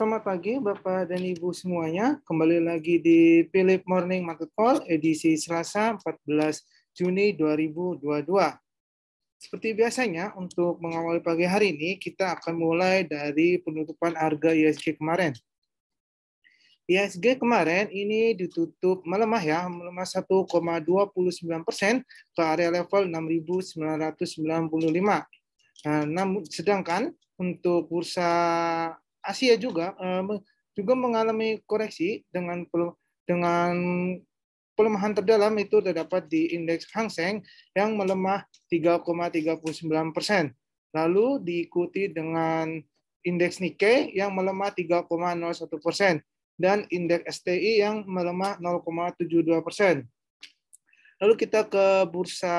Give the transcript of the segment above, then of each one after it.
Selamat pagi Bapak dan Ibu semuanya. Kembali lagi di Philip Morning Market Call edisi Selasa 14 Juni 2022. Seperti biasanya untuk mengawali pagi hari ini kita akan mulai dari penutupan harga ISG kemarin. ISG kemarin ini ditutup melemah ya, melemah 1,29 persen ke area level 6.995. Nah, sedangkan untuk bursa Asia juga uh, juga mengalami koreksi dengan dengan pelemahan terdalam itu terdapat di indeks Hang Seng yang melemah 3,39 persen. Lalu diikuti dengan indeks Nikkei yang melemah 3,01 persen dan indeks STI yang melemah 0,72 persen. Lalu kita ke bursa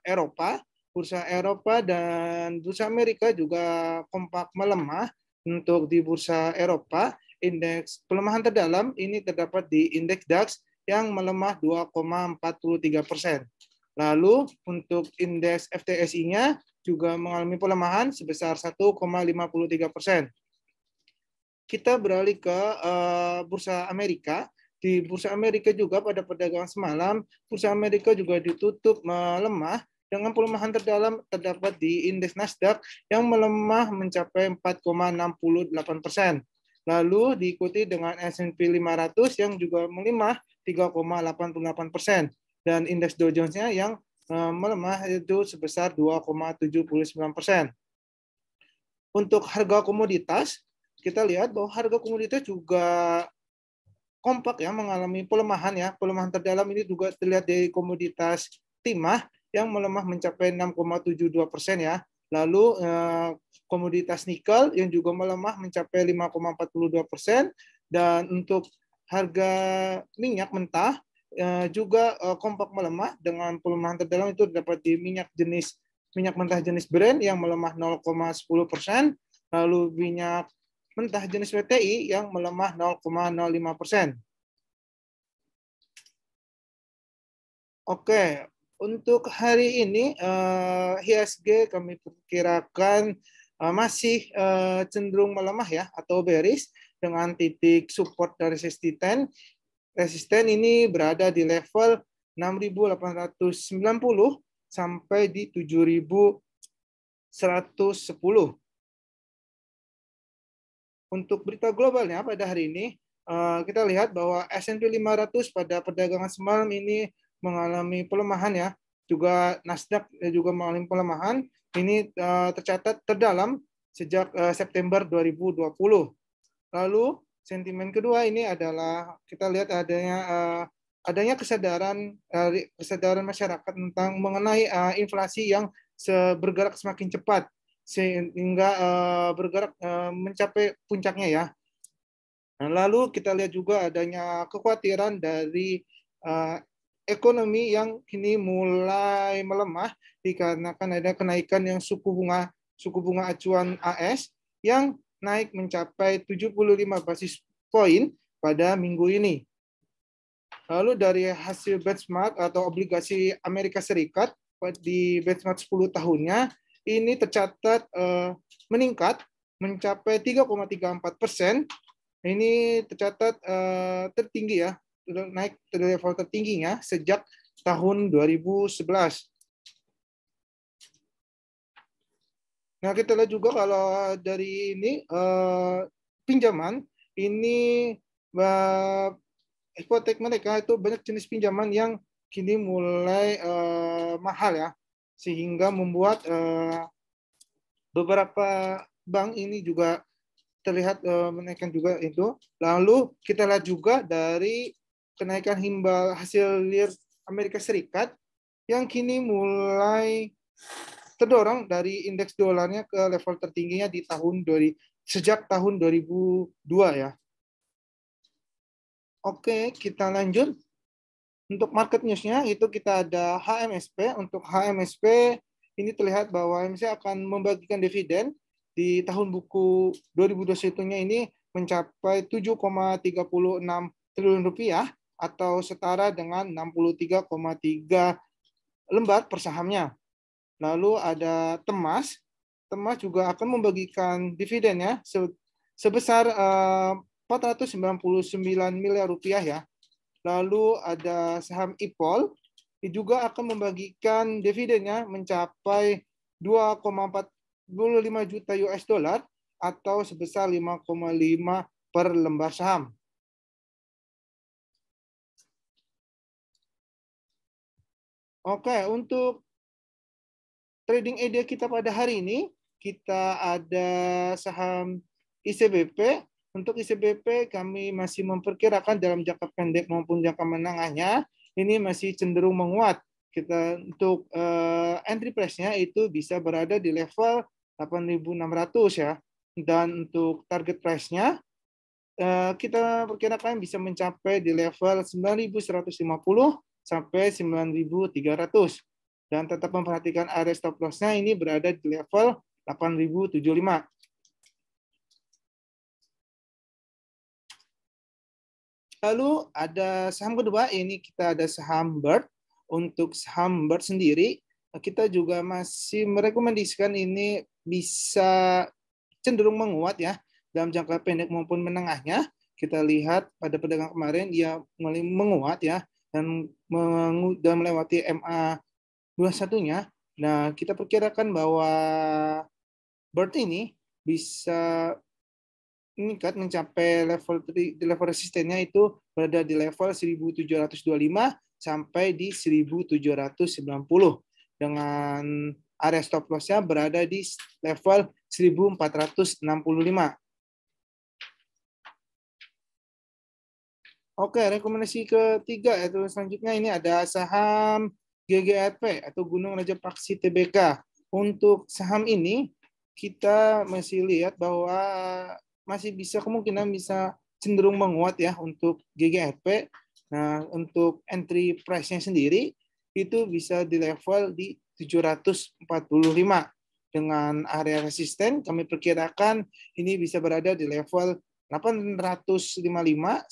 Eropa. Bursa Eropa dan bursa Amerika juga kompak melemah untuk di bursa Eropa, indeks pelemahan terdalam ini terdapat di indeks DAX yang melemah 2,43 persen. Lalu untuk indeks ftse nya juga mengalami pelemahan sebesar 1,53 persen. Kita beralih ke uh, bursa Amerika. Di bursa Amerika juga pada perdagangan semalam, bursa Amerika juga ditutup melemah dengan pelemahan terdalam terdapat di indeks Nasdaq yang melemah mencapai 4,68 persen. Lalu diikuti dengan S&P 500 yang juga melemah 3,88 persen dan indeks Dow Jones-nya yang eh, melemah itu sebesar 2,79 persen. Untuk harga komoditas, kita lihat bahwa harga komoditas juga kompak ya mengalami pelemahan ya. Pelemahan terdalam ini juga terlihat dari komoditas timah yang melemah mencapai 6,72 persen ya. Lalu eh, komoditas nikel yang juga melemah mencapai 5,42 persen dan untuk harga minyak mentah eh, juga eh, kompak melemah dengan pelemahan terdalam itu dapat di minyak jenis minyak mentah jenis Brent yang melemah 0,10 persen, lalu minyak mentah jenis WTI yang melemah 0,05 persen. Oke, untuk hari ini uh, eh, IHSG kami perkirakan uh, masih uh, cenderung melemah ya atau bearish dengan titik support dari resisten. Resisten ini berada di level 6.890 sampai di 7.110. Untuk berita globalnya pada hari ini, kita lihat bahwa S&P 500 pada perdagangan semalam ini mengalami pelemahan ya. Juga Nasdaq eh, juga mengalami pelemahan. Ini eh, tercatat terdalam sejak eh, September 2020. Lalu sentimen kedua ini adalah kita lihat adanya adanya kesadaran kesadaran masyarakat tentang mengenai inflasi yang bergerak semakin cepat sehingga bergerak mencapai puncaknya ya. lalu kita lihat juga adanya kekhawatiran dari ekonomi yang kini mulai melemah dikarenakan ada kenaikan yang suku bunga suku bunga acuan AS yang naik mencapai 75 basis poin pada minggu ini. Lalu dari hasil benchmark atau obligasi Amerika Serikat di benchmark 10 tahunnya ini tercatat eh, meningkat mencapai 3,34 persen. Ini tercatat eh, tertinggi ya naik ke level tertingginya sejak tahun 2011. Nah, kita lihat juga kalau dari ini eh, pinjaman ini eh, hipotek mereka itu banyak jenis pinjaman yang kini mulai eh, mahal ya sehingga membuat eh, beberapa bank ini juga terlihat eh, menaikkan juga itu. Lalu kita lihat juga dari kenaikan himbal hasil lir Amerika Serikat yang kini mulai terdorong dari indeks dolarnya ke level tertingginya di tahun dari sejak tahun 2002 ya. Oke, kita lanjut. Untuk market newsnya itu kita ada HMSP. Untuk HMSP ini terlihat bahwa HMSP akan membagikan dividen di tahun buku 2021-nya ini mencapai 7,36 triliun rupiah atau setara dengan 63,3 lembar per sahamnya. Lalu ada Temas. Temas juga akan membagikan dividen ya sebesar 499 eh, miliar rupiah ya. Lalu ada saham Ipol juga akan membagikan dividennya mencapai 2,45 juta US dollar atau sebesar 5,5 per lembar saham. Oke, untuk trading idea kita pada hari ini, kita ada saham ICBP. Untuk ICBP kami masih memperkirakan dalam jangka pendek maupun jangka menengahnya ini masih cenderung menguat. Kita untuk uh, entry price-nya itu bisa berada di level 8.600 ya. Dan untuk target price-nya uh, kita perkirakan bisa mencapai di level 9.150 sampai 9.300 dan tetap memperhatikan area stop loss-nya ini berada di level 8.075. Lalu ada saham kedua, ini kita ada saham Bird. Untuk saham Bird sendiri, kita juga masih merekomendasikan ini bisa cenderung menguat ya dalam jangka pendek maupun menengahnya. Kita lihat pada pedagang kemarin dia menguat ya dan dan melewati MA 21-nya. Nah, kita perkirakan bahwa BERT ini bisa meningkat mencapai level di level resistennya itu berada di level 1725 sampai di 1790 dengan area stop loss-nya berada di level 1465. Oke, rekomendasi ketiga yaitu selanjutnya ini ada saham GGRP atau Gunung Raja Paksi TBK. Untuk saham ini kita masih lihat bahwa masih bisa kemungkinan bisa cenderung menguat ya untuk GGRP. Nah, untuk entry price-nya sendiri itu bisa di level di 745 dengan area resisten kami perkirakan ini bisa berada di level 855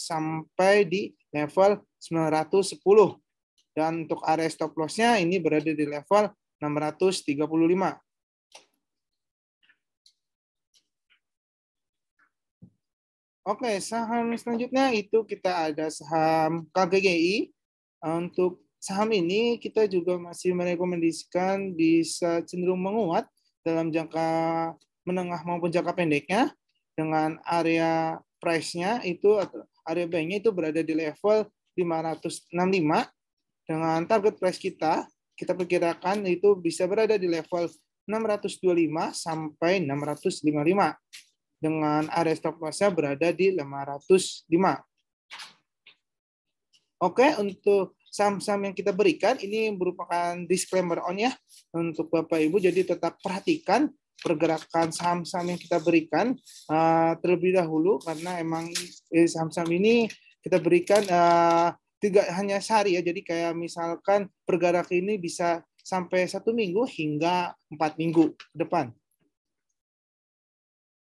sampai di level 910. Dan untuk area stop loss-nya ini berada di level 635. Oke, saham selanjutnya itu kita ada saham KGGI. Untuk saham ini kita juga masih merekomendasikan bisa cenderung menguat dalam jangka menengah maupun jangka pendeknya dengan area price-nya itu area bank nya itu berada di level 565 dengan target price kita kita perkirakan itu bisa berada di level 625 sampai 655 dengan area stop loss-nya berada di 505. Oke, untuk saham-saham yang kita berikan ini merupakan disclaimer on ya untuk Bapak Ibu jadi tetap perhatikan pergerakan saham-saham yang kita berikan uh, terlebih dahulu karena emang eh, saham-saham ini kita berikan uh, eh, tidak hanya sehari ya jadi kayak misalkan pergerakan ini bisa sampai satu minggu hingga empat minggu ke depan.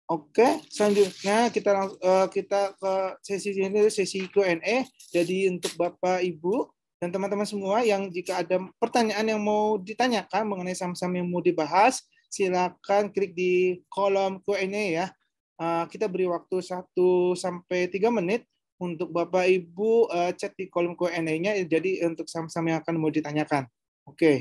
Oke, selanjutnya kita uh, kita ke sesi ini sesi Q&A. Jadi untuk Bapak Ibu dan teman-teman semua yang jika ada pertanyaan yang mau ditanyakan mengenai saham-saham yang mau dibahas, silakan klik di kolom Q&A ya. Eh, kita beri waktu 1 sampai 3 menit untuk Bapak Ibu eh, chat di kolom Q&A-nya jadi untuk sama-sama yang akan mau ditanyakan. Oke. Okay.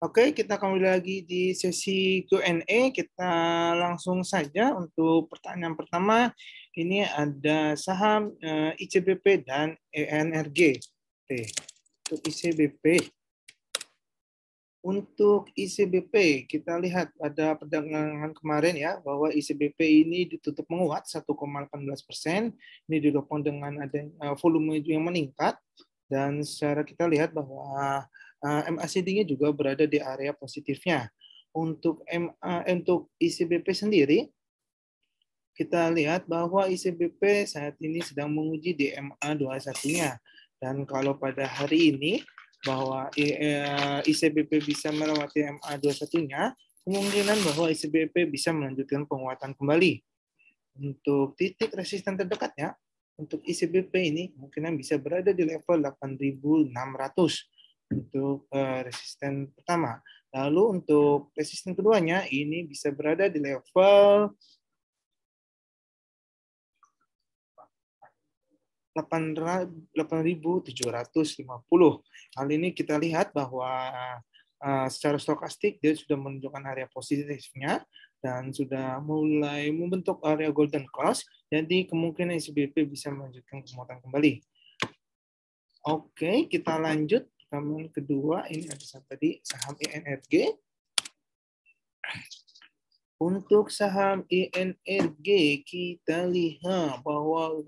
Oke, kita kembali lagi di sesi Q&A. Kita langsung saja untuk pertanyaan pertama. Ini ada saham eh, ICBP dan ENRG. Oke, untuk ICBP. Untuk ICBP, kita lihat pada perdagangan kemarin ya, bahwa ICBP ini ditutup menguat 1,18 persen. Ini didukung dengan ada eh, volume yang meningkat. Dan secara kita lihat bahwa Eh, MACD-nya juga berada di area positifnya. Untuk MA eh, untuk ICBP sendiri kita lihat bahwa ICBP saat ini sedang menguji di MA 21-nya. Dan kalau pada hari ini bahwa eh, ICBP bisa melewati MA 21-nya, kemungkinan bahwa ICBP bisa melanjutkan penguatan kembali. Untuk titik resisten terdekatnya, untuk ICBP ini mungkin bisa berada di level 8.600 untuk uh, resisten pertama. Lalu untuk resisten keduanya ini bisa berada di level 8.750. Hal ini kita lihat bahwa uh, secara stokastik dia sudah menunjukkan area positifnya dan sudah mulai membentuk area golden cross. Jadi kemungkinan ICBP bisa melanjutkan kemuatan kembali. Oke, kita lanjut Kemudian kedua ini ada saham tadi saham INRG. Untuk saham INRG kita lihat bahwa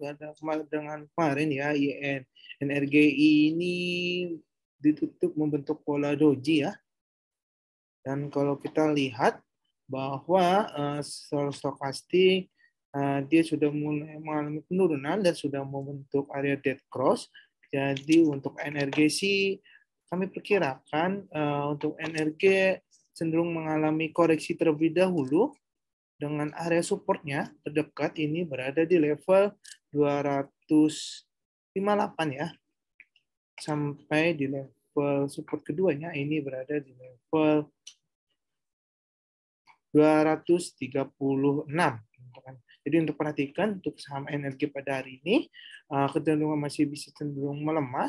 dengan kemarin ya INRG ini ditutup membentuk pola doji ya. Dan kalau kita lihat bahwa uh, stokastik uh, dia sudah mulai mengalami penurunan dan sudah membentuk area dead cross jadi untuk energi kami perkirakan uh, untuk NRG cenderung mengalami koreksi terlebih dahulu dengan area supportnya terdekat ini berada di level 258 ya sampai di level support keduanya ini berada di level 236 jadi untuk perhatikan untuk saham energi pada hari ini eh, kecenderungan masih bisa cenderung melemah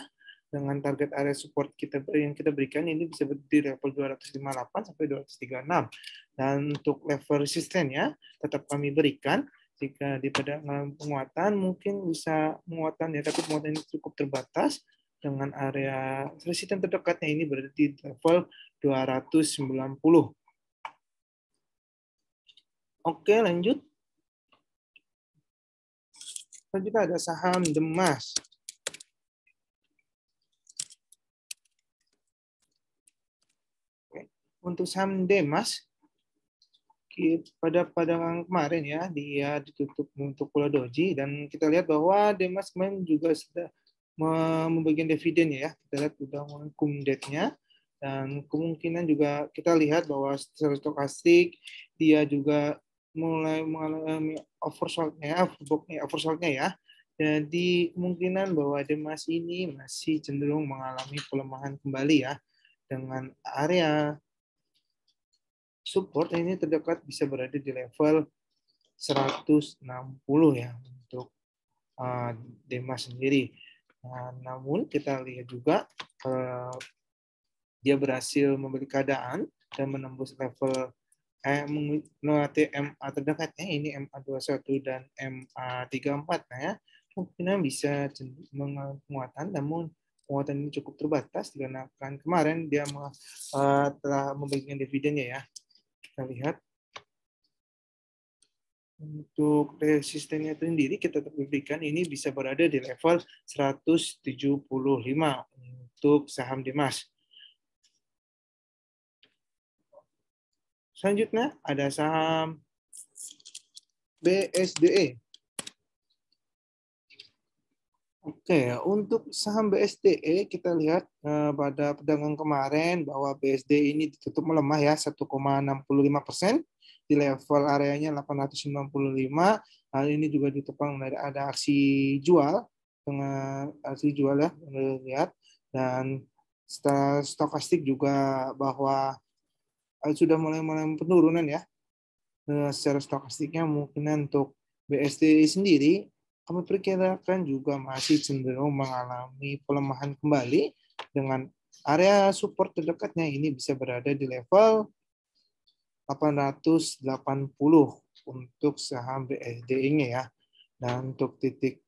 dengan target area support kita yang kita berikan ini bisa di level 258 sampai 236 dan untuk level resisten ya tetap kami berikan jika di pada penguatan mungkin bisa penguatan ya tapi penguatan ini cukup terbatas dengan area resisten terdekatnya ini berada di level 290 Oke lanjut selanjutnya ada saham Demas untuk saham Demas pada pada kemarin ya dia ditutup untuk Pulau Doji dan kita lihat bahwa Demas kemarin juga sudah membagikan dividen ya kita lihat sudah debt-nya dan kemungkinan juga kita lihat bahwa secara stokastik dia juga mulai mengalami oversold oversoldnya ya jadi kemungkinan bahwa Demas ini masih cenderung mengalami pelemahan kembali ya dengan area support ini terdekat bisa berada di level 160 ya untuk uh, Dema sendiri. Nah, namun kita lihat juga uh, dia berhasil membeli keadaan dan menembus level eh, melewati MA terdekatnya ini MA21 dan MA34 nah ya kemungkinan bisa menguatkan namun penguatan ini cukup terbatas dikarenakan kemarin dia uh, telah memberikan dividennya ya kita lihat. Untuk resistennya sendiri kita berikan ini bisa berada di level 175 untuk saham Dimas. Selanjutnya ada saham BSDE. Oke, untuk saham BSDE kita lihat eh, pada perdagangan kemarin bahwa BSD e ini ditutup melemah ya 1,65 persen di level areanya 895. Hal ini juga ditopang dari ada aksi jual dengan aksi jual ya lihat dan stokastik juga bahwa eh, sudah mulai-mulai penurunan ya. Eh, secara stokastiknya mungkin untuk BSD e sendiri kami perkirakan juga masih cenderung mengalami pelemahan kembali dengan area support terdekatnya ini bisa berada di level 880 untuk saham bsd ini ya. Dan untuk titik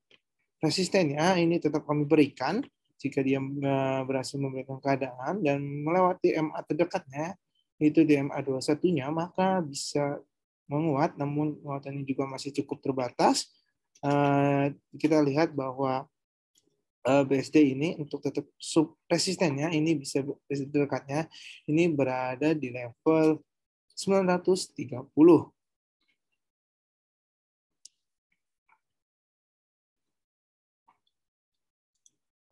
resistennya ini tetap kami berikan jika dia e, berhasil memberikan keadaan dan melewati MA terdekatnya itu di MA 21-nya maka bisa menguat namun muatannya juga masih cukup terbatas Eh, kita lihat bahwa eh, BSD ini untuk tetap sub resistennya ini bisa dekatnya ini berada di level 930.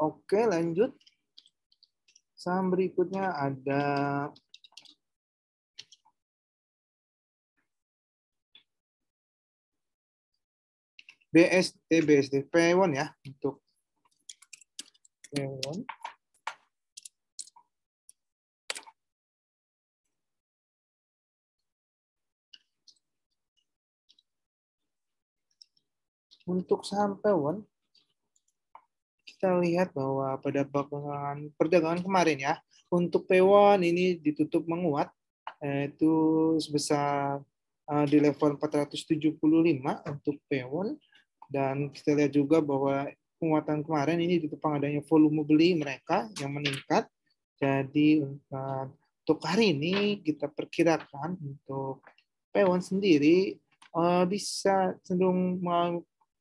Oke, lanjut. Saham berikutnya ada BSD BSD P1 ya untuk P1 untuk saham P1 kita lihat bahwa pada perdagangan perdagangan kemarin ya untuk P1 ini ditutup menguat itu sebesar eh, di level 475 untuk P1 dan kita lihat juga bahwa penguatan kemarin ini ditopang adanya volume beli mereka yang meningkat. Jadi eh, untuk hari ini kita perkirakan untuk p sendiri eh, bisa cenderung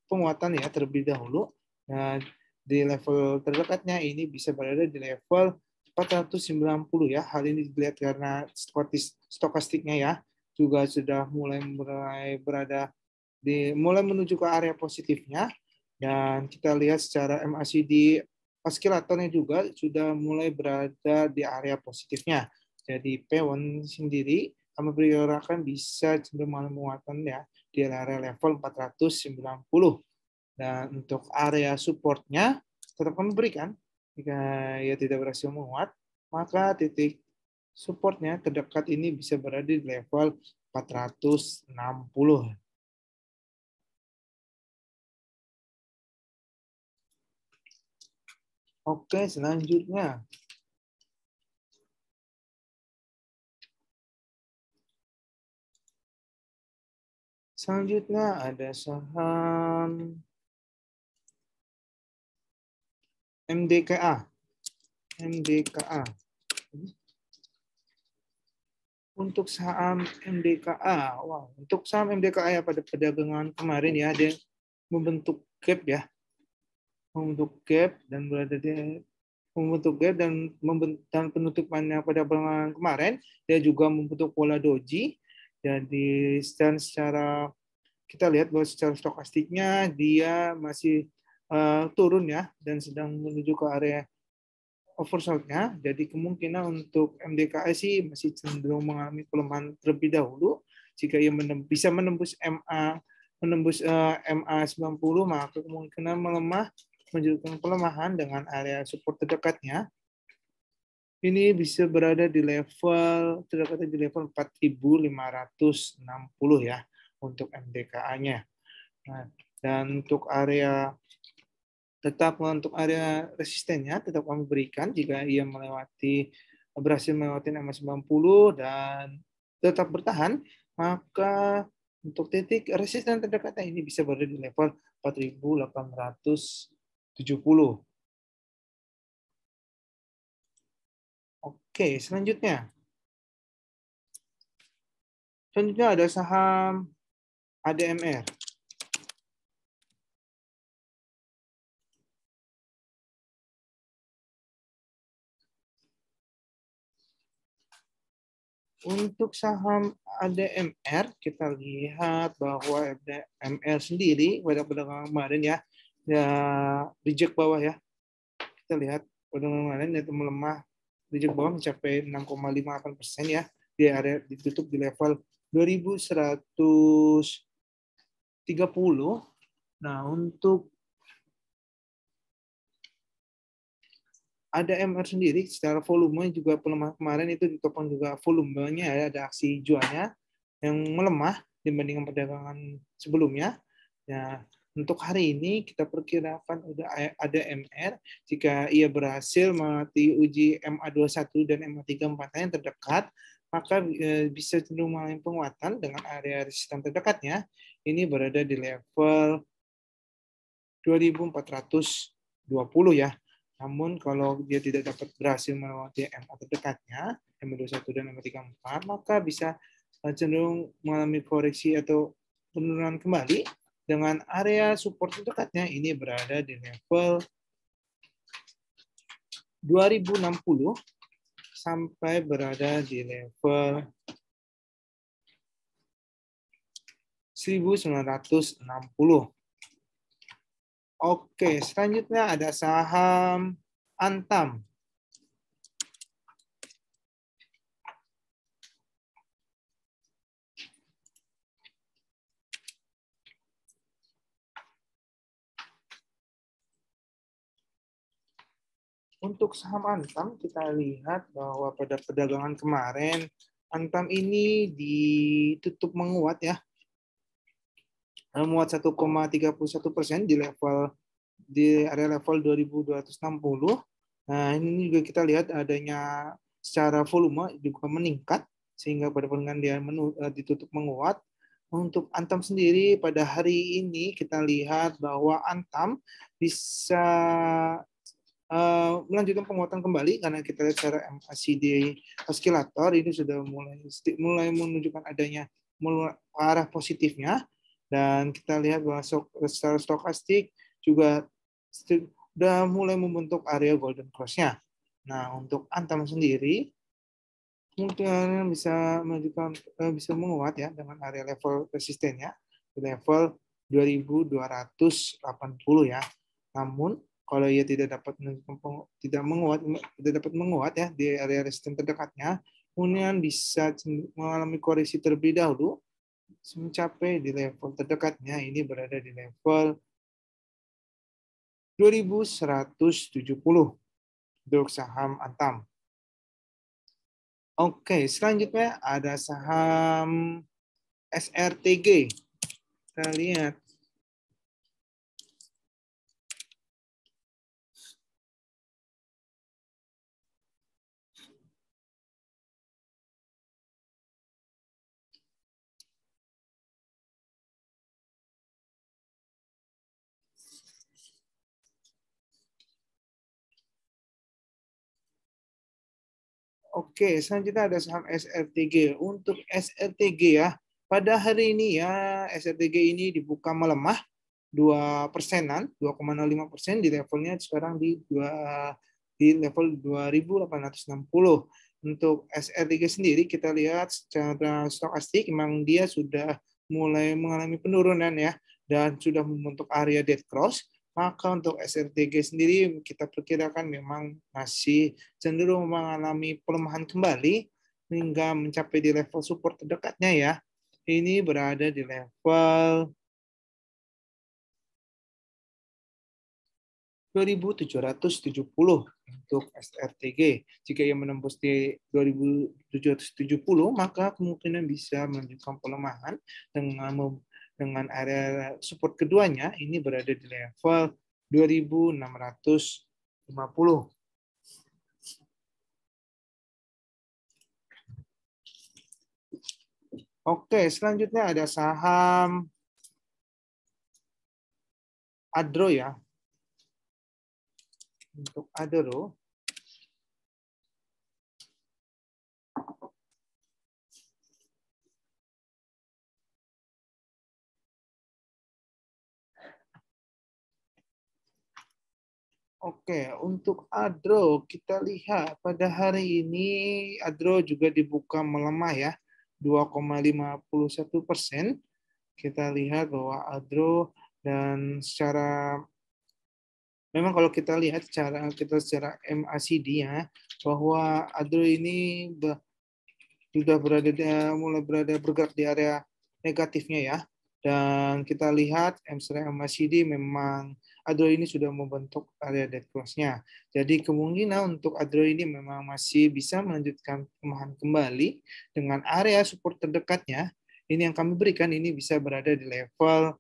penguatan ya terlebih dahulu. Nah, di level terdekatnya ini bisa berada di level 490 ya. Hal ini dilihat karena stokastiknya ya juga sudah mulai mulai berada di, mulai menuju ke area positifnya dan kita lihat secara MACD oscillatornya juga sudah mulai berada di area positifnya. Jadi P1 sendiri kami perkirakan bisa cenderung menguatkan muatan ya di area level 490 dan untuk area supportnya tetap kami berikan jika ia tidak berhasil menguat maka titik supportnya terdekat ini bisa berada di level 460 Oke, selanjutnya. Selanjutnya ada saham MDKA. MDKA. Untuk saham MDKA, wow, untuk saham MDKA ya pada perdagangan kemarin ya ada membentuk gap ya membentuk gap dan berada di membentuk gap dan, dan penutupannya pada perlawanan kemarin dia juga membentuk pola doji jadi dan secara kita lihat bahwa secara stokastiknya dia masih uh, turun ya dan sedang menuju ke area oversoldnya jadi kemungkinan untuk mdki sih masih cenderung mengalami pelemahan terlebih dahulu jika ia menem, bisa menembus MA menembus uh, MA 90 maka kemungkinan melemah menunjukkan pelemahan dengan area support terdekatnya. Ini bisa berada di level terdekatnya di level 4560 ya untuk MDKA-nya. Nah, dan untuk area tetap untuk area resistennya tetap kami berikan jika ia melewati berhasil melewati ma 90 dan tetap bertahan maka untuk titik resisten terdekatnya ini bisa berada di level 4800 70. Oke, selanjutnya. Selanjutnya ada saham ADMR. Untuk saham ADMR, kita lihat bahwa ADMR sendiri pada pedagang kemarin ya, ya reject bawah ya kita lihat pada perdagangan itu melemah reject bawah mencapai 6,58 persen ya di area ditutup di level 2130 nah untuk ada MR sendiri secara volume juga pelemah kemarin itu ditopang juga volumenya ya, ada aksi jualnya yang melemah dibandingkan perdagangan sebelumnya. Ya, untuk hari ini kita perkirakan sudah ada MR jika ia berhasil melewati uji MA21 dan MA34 yang terdekat maka e, bisa cenderung mengalami penguatan dengan area resisten terdekatnya ini berada di level 2420 ya. Namun kalau dia tidak dapat berhasil melewati MA terdekatnya MA21 dan MA34 maka bisa e, cenderung mengalami koreksi atau penurunan kembali dengan area support terdekatnya ini berada di level 2060 sampai berada di level 1960. Oke, selanjutnya ada saham Antam. Untuk saham Antam kita lihat bahwa pada perdagangan kemarin Antam ini ditutup menguat ya. Eh, menguat 1,31 persen di level di area level 2260. Nah ini juga kita lihat adanya secara volume juga meningkat sehingga pada perdagangan dia menu, eh, ditutup menguat. Untuk Antam sendiri pada hari ini kita lihat bahwa Antam bisa Eh, melanjutkan penguatan kembali karena kita lihat secara MACD oscillator ini sudah mulai mulai menunjukkan adanya arah positifnya dan kita lihat bahwa secara stokastik juga sudah mulai membentuk area golden cross-nya. Nah, untuk Antam sendiri mungkin bisa menunjukkan eh, bisa menguat ya dengan area level resistennya di level 2280 ya. Namun kalau ia tidak dapat tidak menguat tidak dapat menguat ya di area resisten terdekatnya kemudian bisa mengalami koreksi terlebih dahulu mencapai di level terdekatnya ini berada di level 2170 untuk saham Antam. Oke, selanjutnya ada saham SRTG. Kita lihat Oke, selanjutnya ada saham SRTG. Untuk SRTG ya, pada hari ini ya SRTG ini dibuka melemah 2 persenan, 2,05 persen di levelnya sekarang di dua di level 2860. Untuk SRTG sendiri kita lihat secara stokastik memang dia sudah mulai mengalami penurunan ya dan sudah membentuk area dead cross maka untuk SRTG sendiri kita perkirakan memang masih cenderung mengalami pelemahan kembali hingga mencapai di level support terdekatnya ya. Ini berada di level 2770 untuk SRTG. Jika ia menembus di 2770, maka kemungkinan bisa menunjukkan pelemahan dengan dengan area support keduanya ini berada di level 2650. Oke, selanjutnya ada saham Adro ya. Untuk Adro, Oke, untuk ADRO kita lihat pada hari ini ADRO juga dibuka melemah ya, 2,51 persen. Kita lihat bahwa ADRO dan secara memang kalau kita lihat secara kita secara MACD ya bahwa ADRO ini sudah berada mulai berada bergerak di area negatifnya ya. Dan kita lihat MACD memang Adro ini sudah membentuk area dead cross-nya. Jadi kemungkinan untuk Adro ini memang masih bisa melanjutkan pemahaman kembali dengan area support terdekatnya. Ini yang kami berikan ini bisa berada di level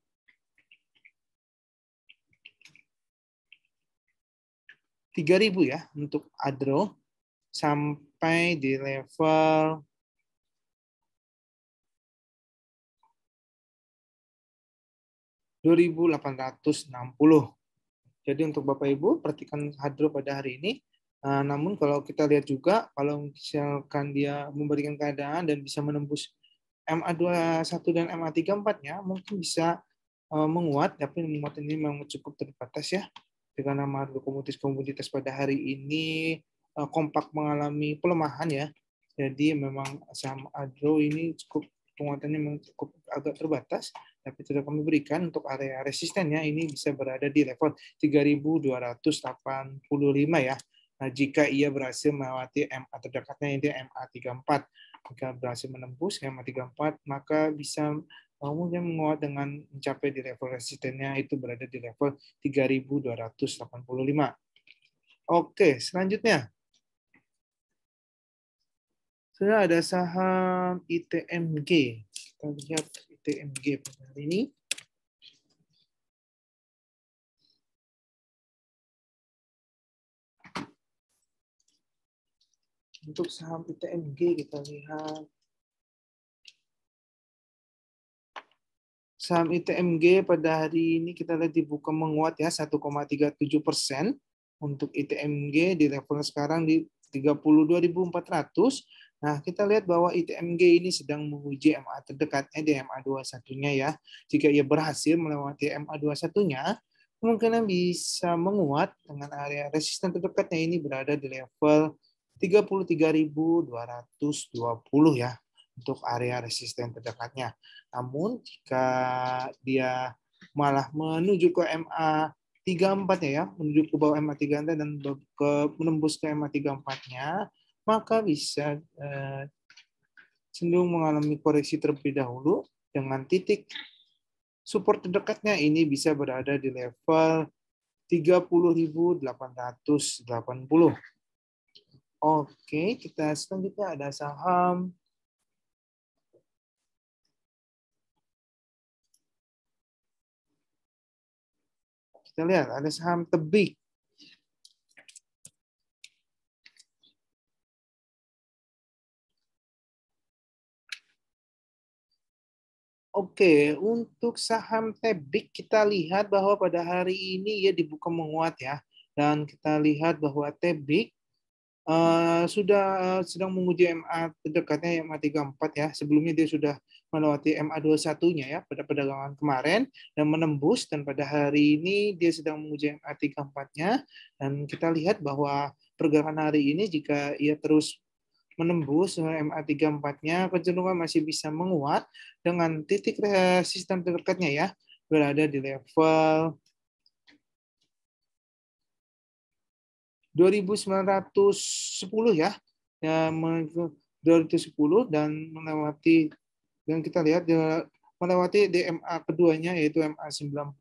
tiga ribu ya untuk Adro sampai di level 2860. Jadi untuk Bapak Ibu perhatikan hadro pada hari ini. Nah, namun kalau kita lihat juga kalau misalkan dia memberikan keadaan dan bisa menembus MA21 dan MA34-nya mungkin bisa uh, menguat tapi menguat ini memang cukup terbatas ya. Dengan nama komoditas komoditas pada hari ini uh, kompak mengalami pelemahan ya. Jadi memang saham Adro ini cukup penguatannya memang cukup agak terbatas tapi sudah kami berikan untuk area resistennya ini bisa berada di level 3285 ya. Nah, jika ia berhasil melewati MA terdekatnya ini MA 34 jika berhasil menembus MA 34 maka bisa umumnya menguat dengan mencapai di level resistennya itu berada di level 3285. Oke, selanjutnya. Sudah ada saham ITMG. Kita lihat TMG pada hari ini. Untuk saham ITMG kita lihat saham ITMG pada hari ini kita lihat dibuka menguat ya 1,37 persen untuk ITMG di level sekarang di 32.400 Nah, kita lihat bahwa ITMG ini sedang menguji MA terdekatnya eh, di MA21-nya ya. Jika ia berhasil melewati MA21-nya, kemungkinan bisa menguat dengan area resisten terdekatnya ini berada di level 33.220 ya untuk area resisten terdekatnya. Namun jika dia malah menuju ke MA 34 ya, menuju ke bawah MA 34 dan ke, menembus ke MA 34-nya, maka bisa eh, cenderung mengalami koreksi terlebih dahulu dengan titik support terdekatnya ini bisa berada di level 30.880. Oke, kita selanjutnya ada saham Kita lihat ada saham tebik Oke, okay, untuk saham Tebik kita lihat bahwa pada hari ini ya dibuka menguat ya. Dan kita lihat bahwa Tebik uh, eh, sudah eh, sedang menguji MA terdekatnya MA 34 ya. Sebelumnya dia sudah melewati MA 21-nya ya pada perdagangan kemarin dan menembus dan pada hari ini dia sedang menguji MA 34-nya dan kita lihat bahwa pergerakan hari ini jika ia terus menembus dengan MA34-nya, kecenderungan masih bisa menguat dengan titik resisten terdekatnya ya, berada di level 2910 ya, ya 2010 dan melewati dan kita lihat melewati DMA keduanya yaitu MA90.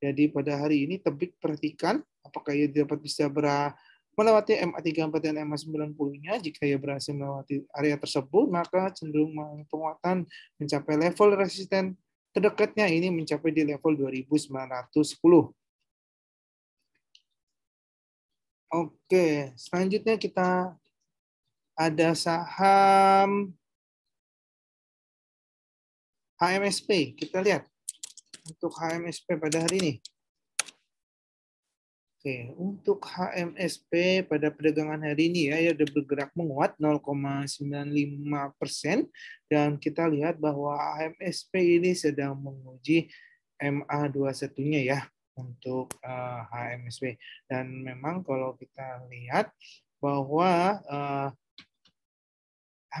Jadi pada hari ini tebik perhatikan apakah ia dapat bisa berada melewati MA34 dan MA90-nya, jika ia berhasil melewati area tersebut, maka cenderung penguatan mencapai level resisten terdekatnya ini mencapai di level 2910. Oke, selanjutnya kita ada saham HMSP. Kita lihat untuk HMSP pada hari ini. Oke, untuk HMSP pada perdagangan hari ini ya, ya ada bergerak menguat 0,95 persen dan kita lihat bahwa HMSP ini sedang menguji MA21-nya ya untuk uh, eh, HMSP dan memang kalau kita lihat bahwa uh,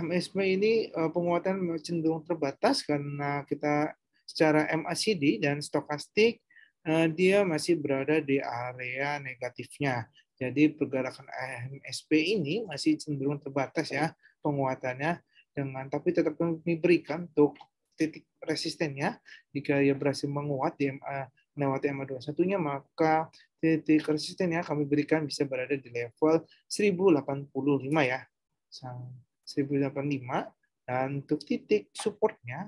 eh, HMSP ini uh, penguatan cenderung terbatas karena kita secara MACD dan stokastik Eh, dia masih berada di area negatifnya. Jadi pergerakan AMSP ini masih cenderung terbatas ya penguatannya dengan tapi tetap kami berikan untuk titik resistennya jika ia berhasil menguat di MA eh, melewati MA21-nya maka titik resistennya kami berikan bisa berada di level 1085 ya. 1085 dan untuk titik supportnya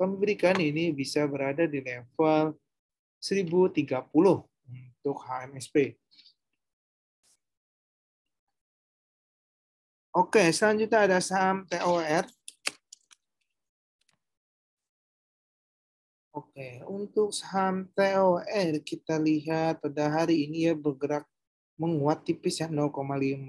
kami berikan ini bisa berada di level 1030 untuk HMSP. Oke, selanjutnya ada saham TOR. Oke, untuk saham TOR kita lihat pada hari ini ya bergerak menguat tipis ya 0,56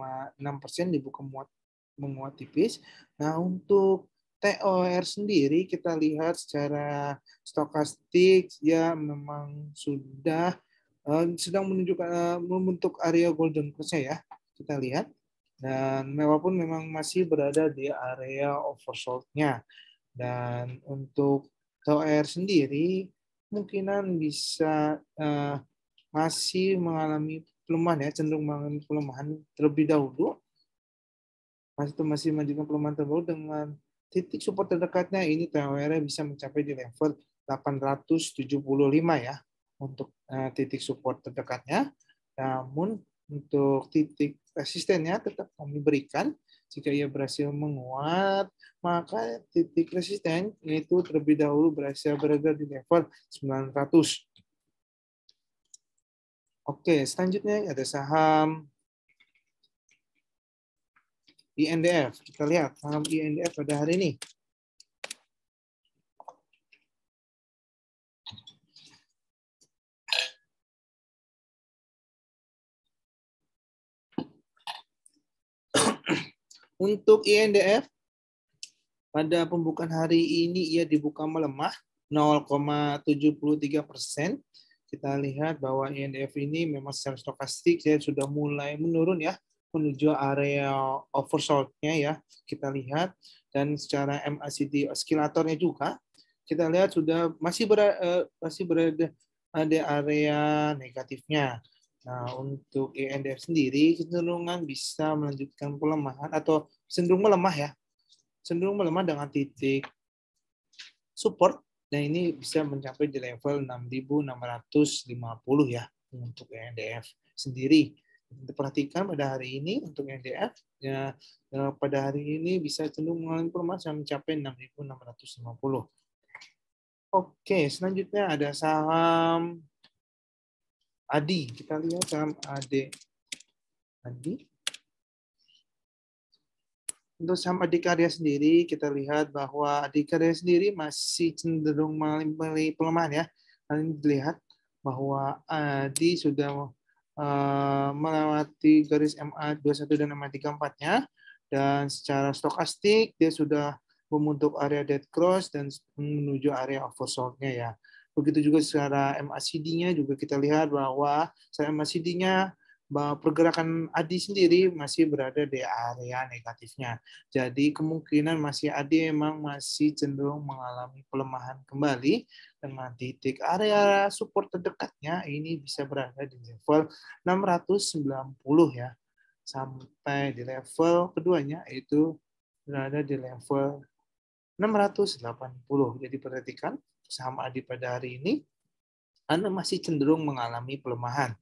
dibuka muat menguat tipis. Nah untuk TOR sendiri kita lihat secara stokastik ya memang sudah uh, sedang menunjukkan uh, membentuk area golden cross ya. Kita lihat dan walaupun memang masih berada di area oversoldnya Dan untuk TOR sendiri kemungkinan bisa uh, masih mengalami pelemahan ya, cenderung mengalami pelemahan terlebih dahulu. Masih masih menunjukkan pelemahan terbaru dengan titik support terdekatnya ini TWR bisa mencapai di level 875 ya untuk eh, titik support terdekatnya. Namun untuk titik resistennya tetap kami berikan jika ia berhasil menguat, maka titik resisten yaitu terlebih dahulu berhasil berada di level 900. Oke, selanjutnya ada saham INDF. Kita lihat saham INDF pada hari ini. Untuk INDF pada pembukaan hari ini ia dibuka melemah 0,73 persen. Kita lihat bahwa INDF ini memang secara stokastik ya sudah mulai menurun ya menuju area oversoldnya ya kita lihat dan secara MACD oscillatornya juga kita lihat sudah masih berada, eh, masih berada di area negatifnya. Nah, untuk INDF e sendiri cenderungan bisa melanjutkan pelemahan atau cenderung melemah ya. Cenderung melemah dengan titik support dan ini bisa mencapai di level 6650 ya untuk INDF e sendiri diperhatikan pada hari ini untuk NDF ya. ya, pada hari ini bisa cenderung mengalami perumahan yang mencapai 6.650. Oke, selanjutnya ada saham Adi. Kita lihat saham AD. Adi. Untuk saham Karya sendiri, kita lihat bahwa Karya sendiri masih cenderung mengalami pelemahan ya. Kalian lihat bahwa Adi sudah Eh, melewati garis MA21 dan MA34-nya dan secara stokastik dia sudah membentuk area dead cross dan menuju area oversold-nya ya. Begitu juga secara MACD-nya juga kita lihat bahwa secara MACD-nya bahwa pergerakan Adi sendiri masih berada di area negatifnya. Jadi kemungkinan masih Adi memang masih cenderung mengalami pelemahan kembali dengan titik area support terdekatnya ini bisa berada di level 690 ya sampai di level keduanya yaitu berada di level 680. Jadi perhatikan saham Adi pada hari ini Anda masih cenderung mengalami pelemahan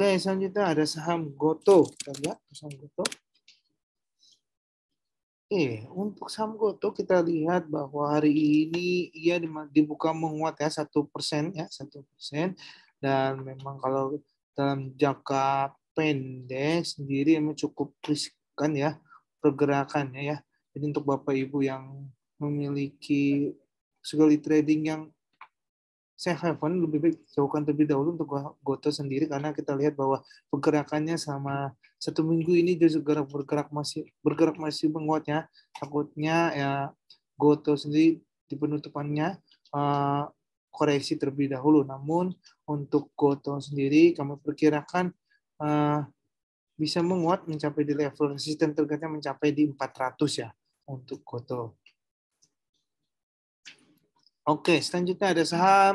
Oke, selanjutnya ada saham Goto. Kita lihat saham Goto. Oke, untuk saham Goto kita lihat bahwa hari ini ia dibuka menguat ya satu persen ya satu persen dan memang kalau dalam jangka pendek sendiri memang cukup riskan ya pergerakannya ya. Jadi untuk Bapak Ibu yang memiliki sekali trading yang saya haven lebih baik jauhkan terlebih dahulu untuk Goto sendiri karena kita lihat bahwa pergerakannya sama satu minggu ini dia juga bergerak masih bergerak masih menguatnya takutnya ya Goto sendiri di penutupannya uh, koreksi terlebih dahulu namun untuk Goto sendiri kami perkirakan uh, bisa menguat mencapai di level resisten terdekatnya mencapai di 400 ya untuk Goto. Oke, selanjutnya ada saham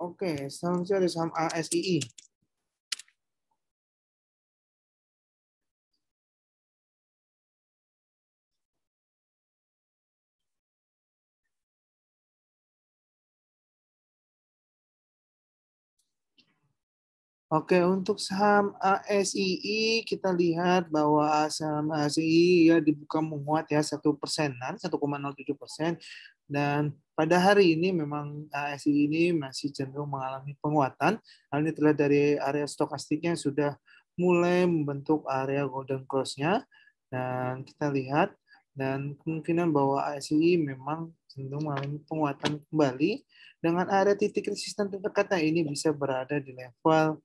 Oke, selanjutnya ada saham ASII. Oke, untuk saham ASII eh, kita lihat bahwa saham ASII ya dibuka menguat ya satu persenan, 1,07 persen. Dan pada hari ini memang ASII eh, ini masih cenderung mengalami penguatan. Hal ini terlihat dari area stokastiknya sudah mulai membentuk area golden cross-nya. Dan kita lihat dan kemungkinan bahwa ASII memang cenderung mengalami penguatan kembali dengan area titik resisten terdekatnya ini bisa berada di level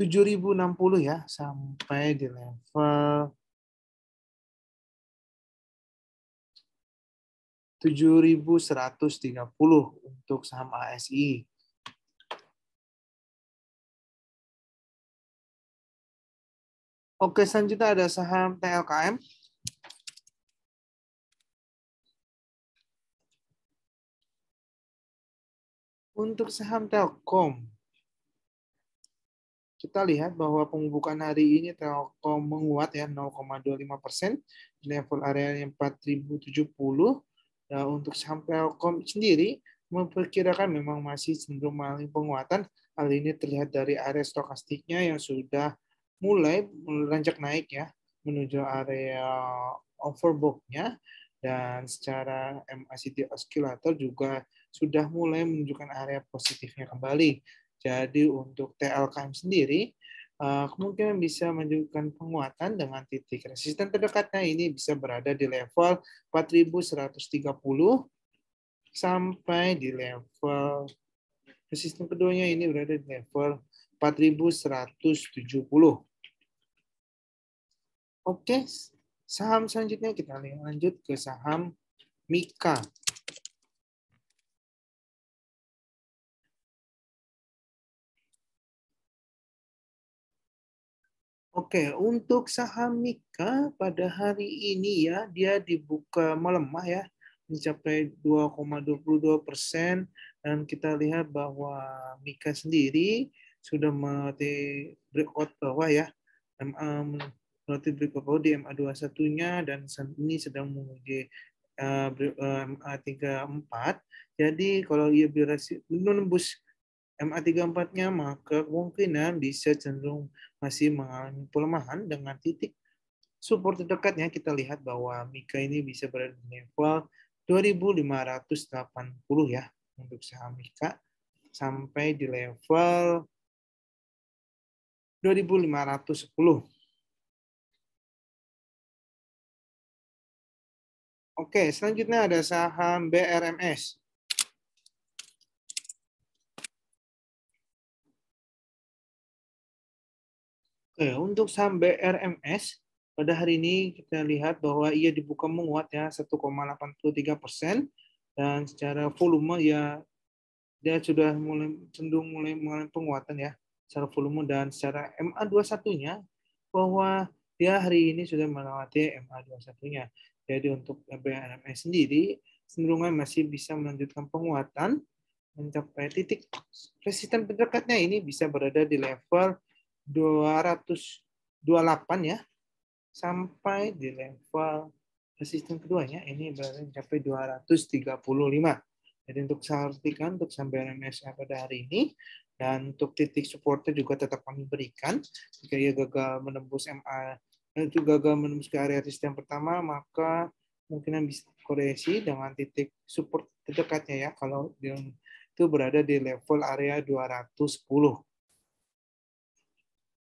7060 ya sampai di level 7130 untuk saham ASI. Oke, selanjutnya ada saham TLKM. Untuk saham Telkom, kita lihat bahwa pembukaan hari ini Telkom menguat ya 0,25 persen di level area 4070. Nah, ya, untuk saham Telkom sendiri memperkirakan memang masih cenderung mengalami penguatan. Hal ini terlihat dari area stokastiknya yang sudah mulai melanjak naik ya menuju area overbooknya dan secara MACD oscillator juga sudah mulai menunjukkan area positifnya kembali. Jadi untuk TLKM sendiri eh, kemungkinan bisa menunjukkan penguatan dengan titik resisten terdekatnya ini bisa berada di level 4130 sampai di level resisten keduanya ini berada di level 4170. Oke, saham selanjutnya kita lanjut ke saham Mika. Oke, untuk saham Mika pada hari ini ya, dia dibuka melemah ya, mencapai 2,22 persen. Dan kita lihat bahwa Mika sendiri sudah melewati breakout bawah ya, MA melewati breakout bawah di MA21-nya dan ini sedang menguji eh, eh, MA34. Jadi kalau ia berhasil menembus MA34-nya maka kemungkinan bisa cenderung masih mengalami pelemahan dengan titik support terdekatnya kita lihat bahwa Mika ini bisa berada di level 2580 ya untuk saham Mika sampai di level 2510. Oke, selanjutnya ada saham BRMS. Oke, untuk saham BRMS pada hari ini kita lihat bahwa ia dibuka menguat ya 1,83 persen dan secara volume ya dia sudah mulai cenderung mulai mengalami penguatan ya secara volume dan secara MA21-nya bahwa dia hari ini sudah melewati MA21-nya. Jadi untuk BRMS sendiri cenderungnya masih bisa melanjutkan penguatan mencapai titik resisten terdekatnya ini bisa berada di level 228 ya sampai di level resisten keduanya ini berarti mencapai 235. Jadi untuk saya artikan untuk sampai MSA pada hari ini dan untuk titik supportnya juga tetap kami berikan. Jika ia gagal menembus MA eh, itu gagal menembus ke area resisten pertama maka mungkin bisa koreksi dengan titik support terdekatnya ya kalau itu berada di level area 210.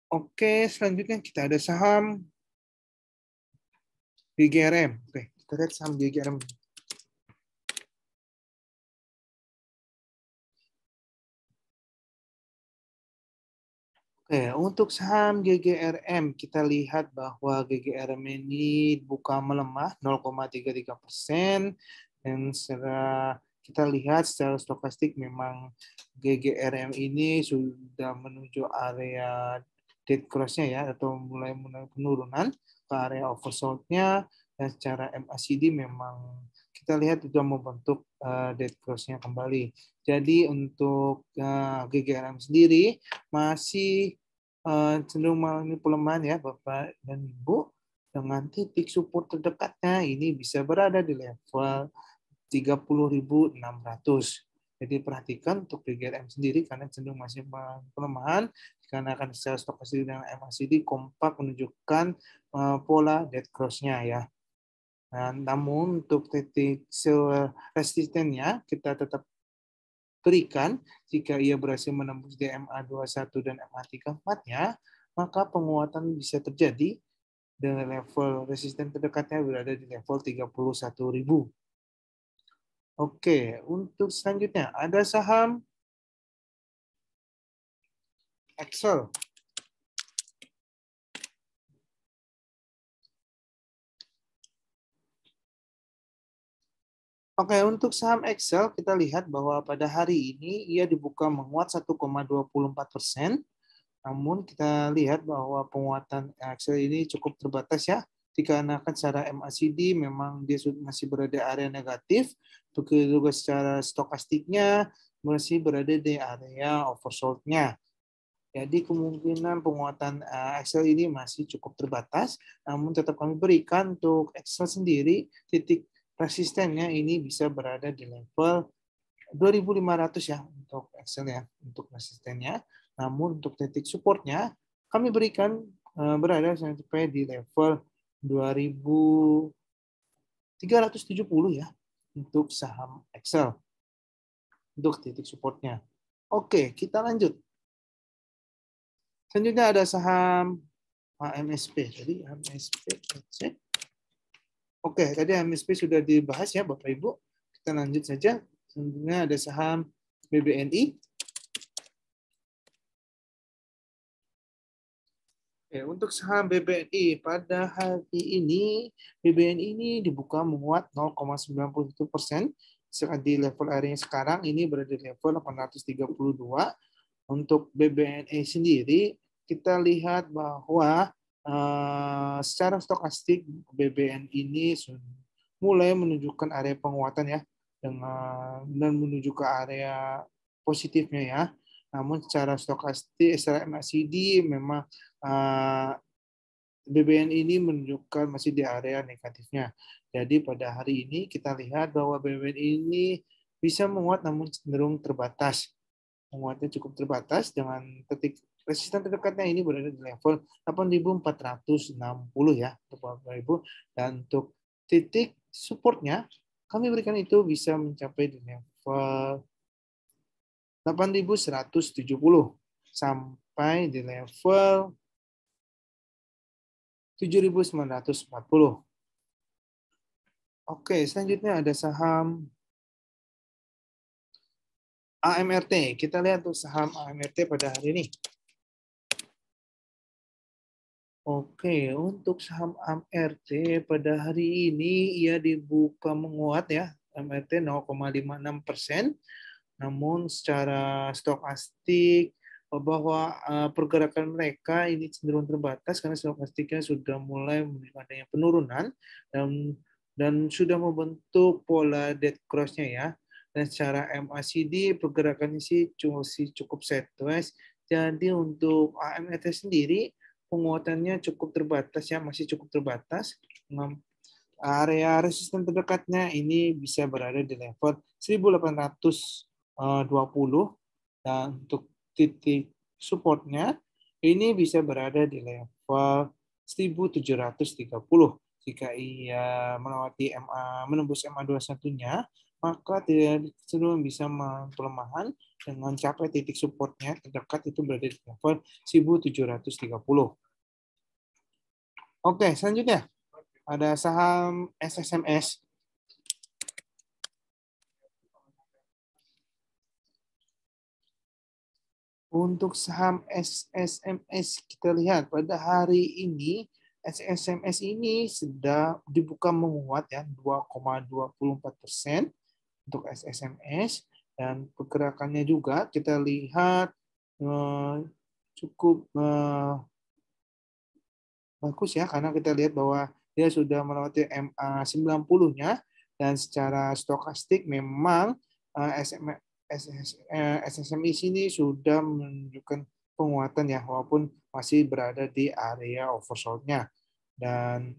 Oke, selanjutnya kita ada saham GGRM. Oke, kita lihat saham GGRM. Oke, untuk saham GGRM kita lihat bahwa GGRM ini buka melemah 0,33 persen dan secara kita lihat secara stokastik memang GGRM ini sudah menuju area dead crossnya ya atau mulai mulai penurunan ke area oversoldnya dan secara MACD memang kita lihat juga membentuk eh, Dead Cross-nya kembali. Jadi untuk eh, GGRM sendiri masih eh, cenderung mengalami pelemahan ya Bapak dan Ibu dengan titik support terdekatnya ini bisa berada di level 30.600. Jadi perhatikan untuk GGRM sendiri karena cenderung masih pelemahan karena dikarenakan secara stokastik dan MACD kompak menunjukkan uh, pola dead cross-nya ya. Nah, namun untuk titik resistennya kita tetap berikan jika ia berhasil menembus DMA MA21 dan MA34-nya, maka penguatan bisa terjadi dengan level resisten terdekatnya berada di level 31.000. Oke, untuk selanjutnya ada saham Excel. Oke, untuk saham Excel kita lihat bahwa pada hari ini ia dibuka menguat 1,24 persen. Namun kita lihat bahwa penguatan Excel ini cukup terbatas ya. Dikarenakan secara MACD memang dia masih berada di area negatif. Begitu juga secara stokastiknya masih berada di area oversold-nya. Jadi kemungkinan penguatan eh, Excel ini masih cukup terbatas, namun tetap kami berikan untuk Excel sendiri titik resistennya ini bisa berada di level 2.500 ya untuk Excel ya untuk resistennya. Namun untuk titik supportnya kami berikan eh, berada sampai di level 2.370 ya untuk saham Excel untuk titik supportnya. Oke, kita lanjut. Selanjutnya ada saham HMSP. jadi HMSP. Oke, tadi HMSP sudah dibahas ya Bapak Ibu. Kita lanjut saja. Selanjutnya ada saham BBNI. Oke, untuk saham BBNI pada hari ini BBNI ini dibuka menguat 0,97 persen di level area sekarang ini berada di level 832 untuk BBNI sendiri kita lihat bahwa uh, secara stokastik BBN ini mulai menunjukkan area penguatan ya dengan dan menuju ke area positifnya ya. Namun secara stokastik secara MACD memang uh, eh, BBN ini menunjukkan masih di area negatifnya. Jadi pada hari ini kita lihat bahwa BBN ini bisa menguat namun cenderung terbatas. Menguatnya cukup terbatas dengan titik Resisten terdekatnya ini berada di level 8.460 ya, 8.000 dan untuk titik supportnya kami berikan itu bisa mencapai di level 8.170 sampai di level 7.940. Oke, selanjutnya ada saham AMRT. Kita lihat untuk saham AMRT pada hari ini. Oke, untuk saham AMRT pada hari ini ia dibuka menguat ya, AMRT 0,56 persen. Namun secara stokastik eh, bahwa eh, pergerakan mereka ini cenderung terbatas karena stokastiknya sudah mulai adanya penurunan dan dan sudah membentuk pola dead cross-nya ya. Dan secara MACD pergerakannya sih cukup cukup sideways. Jadi untuk AMRT sendiri penguatannya cukup terbatas ya, masih cukup terbatas. Area resisten terdekatnya ini bisa berada di level 1820 eh, dan untuk titik supportnya ini bisa berada di level 1730. Jika ia melewati MA menembus MA21-nya, maka tidak cenderung bisa pelemahan dan mencapai titik supportnya terdekat itu berada di level 1730. Oke, selanjutnya ada saham SSMS. Untuk saham SSMS kita lihat pada hari ini SSMS ini sudah dibuka menguat ya 2,24 persen untuk SSMs dan pergerakannya juga kita lihat eh, cukup eh, bagus ya karena kita lihat bahwa dia sudah melewati MA 90-nya dan secara stokastik memang eh, SSMI sini sudah menunjukkan penguatan ya walaupun masih berada di area oversold-nya dan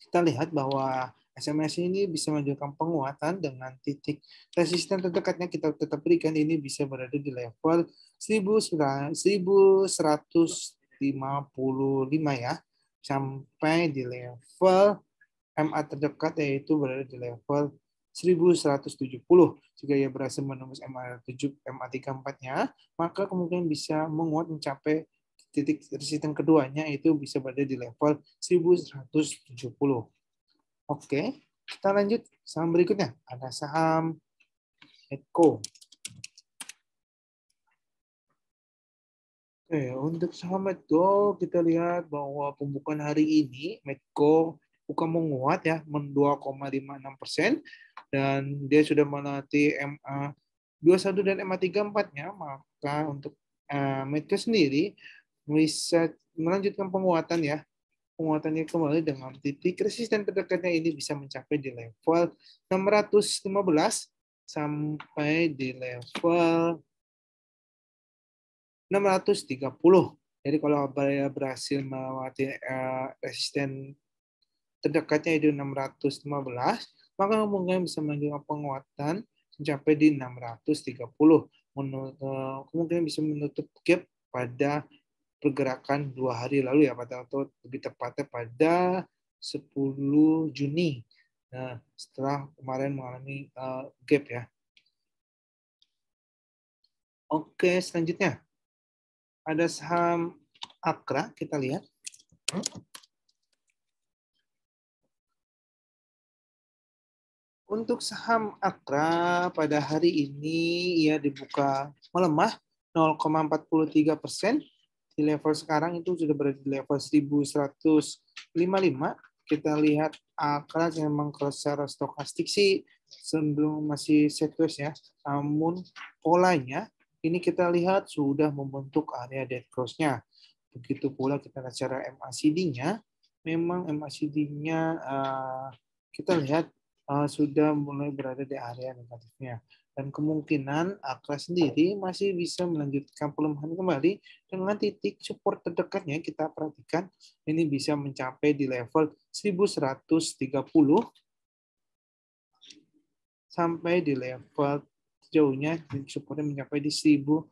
kita lihat bahwa SMS ini bisa menunjukkan penguatan dengan titik resisten terdekatnya kita tetap berikan ini bisa berada di level 1155 ya sampai di level MA terdekat yaitu berada di level 1170. Jika ia berhasil menembus MA 7 MA 34 nya, maka kemungkinan bisa menguat mencapai titik resisten keduanya itu bisa berada di level 1170. Oke, kita lanjut saham berikutnya. Ada saham Medco. Oke, untuk saham Medco kita lihat bahwa pembukaan hari ini Medco bukan menguat ya, men 2,56 persen dan dia sudah melatih MA 21 dan MA 34-nya, maka untuk uh, eh, Medco sendiri bisa melanjutkan penguatan ya penguatannya kembali dengan titik resisten terdekatnya ini bisa mencapai di level 615 sampai di level 630. Jadi kalau berhasil melewati eh, resisten terdekatnya itu 615, maka kemungkinan bisa menunjukkan penguatan mencapai di 630. Menurut, eh, kemungkinan bisa menutup gap pada pergerakan dua hari lalu ya Pak atau lebih tepatnya pada 10 Juni. Nah, setelah kemarin mengalami uh, gap ya. Oke, selanjutnya. Ada saham Akra, kita lihat. Untuk saham Akra pada hari ini ia dibuka melemah 0,43 persen di level sekarang itu sudah berada di level 1155 kita lihat A ah, kelas memang kelas secara stokastik sih sebelum masih sideways ya namun polanya ini kita lihat sudah membentuk area dead cross-nya begitu pula kita lihat secara MACD-nya memang MACD-nya ah, kita lihat ah, sudah mulai berada di area negatifnya dan kemungkinan Akra sendiri masih bisa melanjutkan pelemahan kembali dengan titik support terdekatnya kita perhatikan ini bisa mencapai di level 1130 sampai di level jauhnya supportnya mencapai di 1105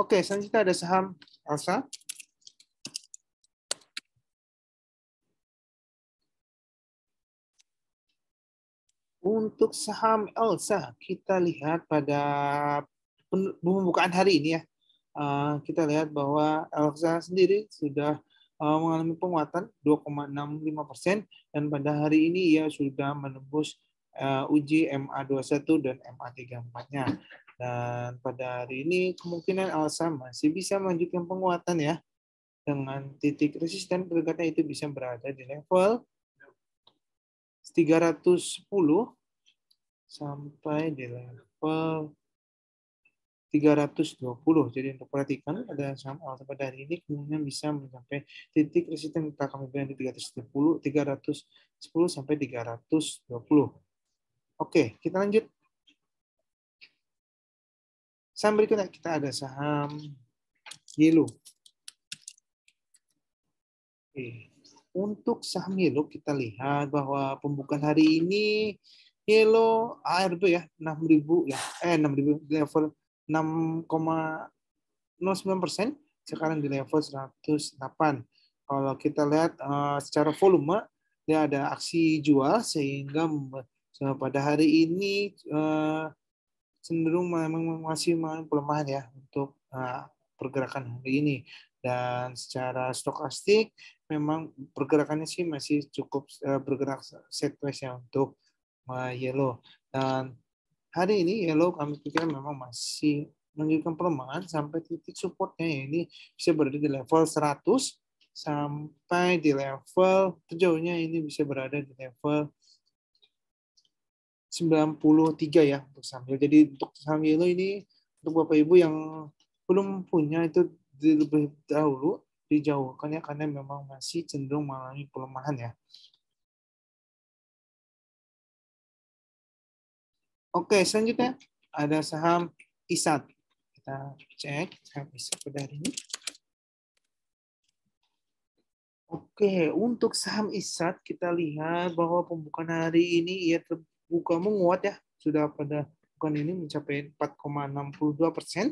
Oke, selanjutnya ada saham Alsa. untuk saham Elsa kita lihat pada pembukaan hari ini ya eh, kita lihat bahwa Elsa sendiri sudah eh, mengalami penguatan 2,65 persen dan pada hari ini ia sudah menembus eh, uji MA21 dan MA34-nya dan pada hari ini kemungkinan Elsa masih bisa melanjutkan penguatan ya dengan titik resisten berkata itu bisa berada di level 310 sampai di level 320. Jadi untuk perhatikan pada awal sampai hari ini kemungkinan bisa mencapai titik resisten kita kami bilang di 310, 310 sampai 320. Oke, kita lanjut. Saham berikutnya kita ada saham Yellow. Oke. Untuk saham Yellow kita lihat bahwa pembukaan hari ini Yellow ARB itu ya 6000 ya eh 6000 di level 6,09 persen sekarang di level 108. Kalau kita lihat eh, secara volume dia ada aksi jual sehingga pada hari ini eh, cenderung memang masih pelemahan ya untuk eh, pergerakan hari ini dan secara stokastik memang pergerakannya sih masih cukup uh, bergerak sideways ya untuk yellow. Iya Dan hari ini yellow ya kami pikir memang masih menunjukkan pelemahan sampai titik supportnya ya. ini bisa berada di level 100 sampai di level terjauhnya ini bisa berada di level 93 ya untuk sambil. Jadi untuk yellow ini untuk Bapak Ibu yang belum punya itu lebih dahulu dijauhkan ya karena memang masih cenderung mengalami pelemahan ya. Oke, selanjutnya ada saham ISAT. Kita cek saham ISAT pada hari ini. Oke, untuk saham ISAT kita lihat bahwa pembukaan hari ini ia terbuka menguat ya. Sudah pada bukan ini mencapai 4,62 persen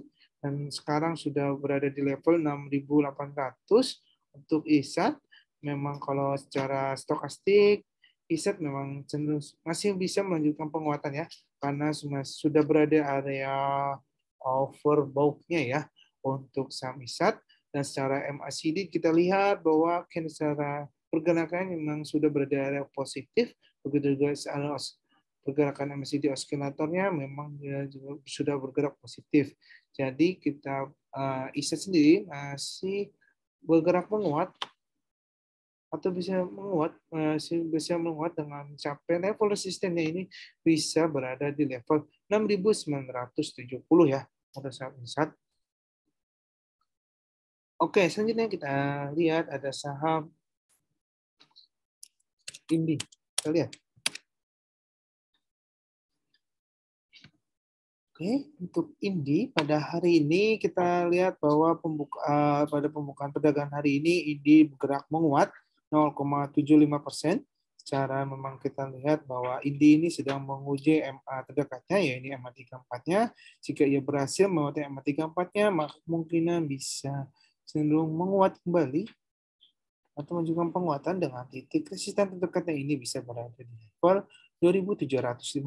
dan sekarang sudah berada di level 6.800 untuk ISAT. Memang kalau secara stokastik ISAT memang cenderung masih bisa melanjutkan penguatan ya karena sudah berada area overbought-nya ya untuk saham ISAT dan secara MACD kita lihat bahwa kan secara pergerakan memang sudah berada area positif begitu juga pergerakan MACD oscillatornya memang sudah bergerak positif. Jadi kita eh, ISAT sendiri masih bergerak menguat atau bisa menguat eh, bisa menguat dengan capaian level resistennya ini bisa berada di level 6970 ya pada saham saat Oke, selanjutnya kita lihat ada saham Indi Kita lihat. Oke, untuk INDI pada hari ini kita lihat bahwa pembuka, eh, pada pembukaan perdagangan hari ini INDI bergerak menguat 0,75 persen. Secara memang kita lihat bahwa Indi ini sedang menguji MA terdekatnya, ya ini MA 34-nya. Jika ia berhasil melewati MA 34-nya, maka kemungkinan bisa cenderung menguat kembali atau menunjukkan penguatan dengan titik resisten terdekatnya ini bisa berada di level 2750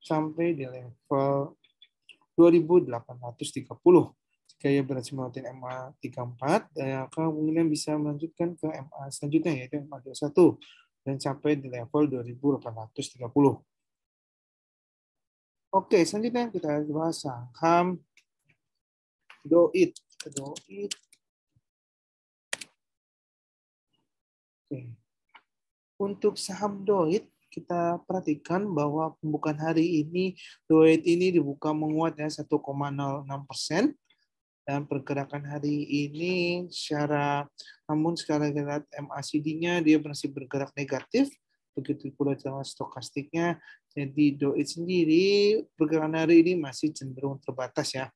sampai di level 2830 gaya berat Martin MA 34 dan kemungkinan bisa melanjutkan ke MA selanjutnya yaitu MA 21 dan sampai di level 2830. Oke, selanjutnya kita bahas saham doit. Doit. Oke. Untuk saham doit kita perhatikan bahwa pembukaan hari ini Doit ini dibuka menguat ya 1,06 persen dan pergerakan hari ini secara namun secara lihat MACD-nya dia masih bergerak negatif begitu pula dengan stokastiknya jadi doi sendiri pergerakan hari ini masih cenderung terbatas ya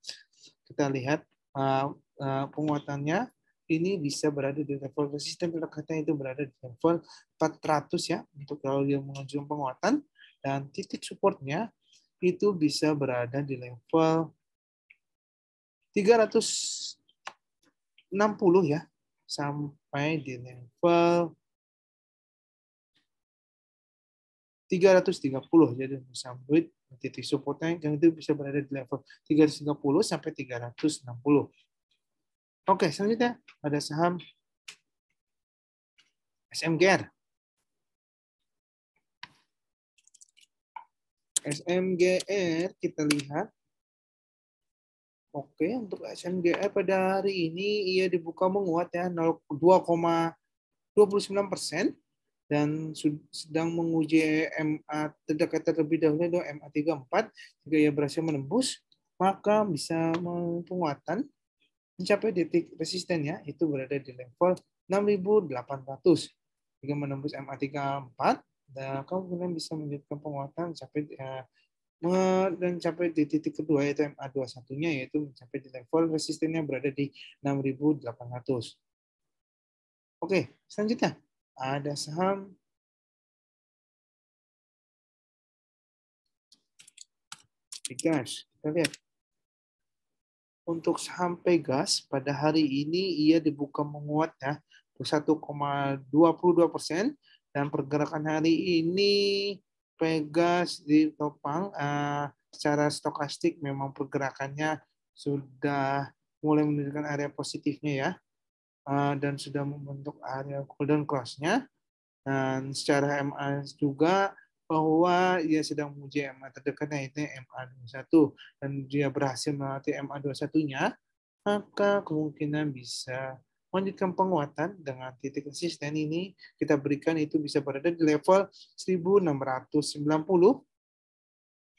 kita lihat uh, uh, penguatannya ini bisa berada di level resisten terdekatnya itu berada di level 400 ya untuk kalau dia mengunjungi penguatan dan titik supportnya itu bisa berada di level 360 ya sampai di level 330 jadi sambut titik supportnya yang itu bisa berada di level 330 sampai 360. Oke, selanjutnya ada saham SMGR. SMGR kita lihat Oke, untuk SNGE eh, pada hari ini ia dibuka menguat ya 2,29 persen dan sedang menguji MA terdekat terlebih dahulu itu MA 34. Jika ia berhasil menembus, maka bisa penguatan mencapai titik resisten ya, itu berada di level 6.800. Jika menembus MA 34, dan kemudian bisa menunjukkan penguatan sampai dan mencapai di titik kedua yaitu MA21-nya yaitu mencapai di level resistennya berada di 6800. Oke, selanjutnya ada saham Pegas. Kita lihat. Untuk saham Pegas pada hari ini ia dibuka menguat ya 1,22 dan pergerakan hari ini Pegas di Topang uh, secara stokastik memang pergerakannya sudah mulai menunjukkan area positifnya ya uh, dan sudah membentuk area golden cross-nya dan secara MA juga bahwa ia sedang menguji MA terdekatnya yaitu MA21 dan dia berhasil melewati MA21-nya maka kemungkinan bisa melanjutkan penguatan dengan titik resisten ini kita berikan itu bisa berada di level 1690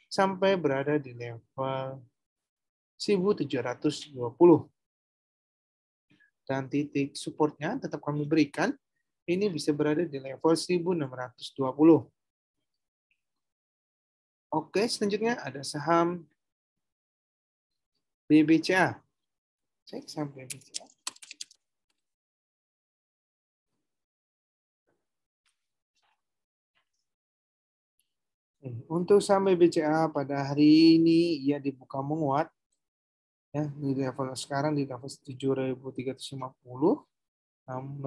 sampai berada di level 1720. Dan titik supportnya tetap kami berikan ini bisa berada di level 1620. Oke, selanjutnya ada saham BBCA. Cek saham BBCA. Untuk sampai BCA pada hari ini ia dibuka menguat ya di level sekarang di level 7350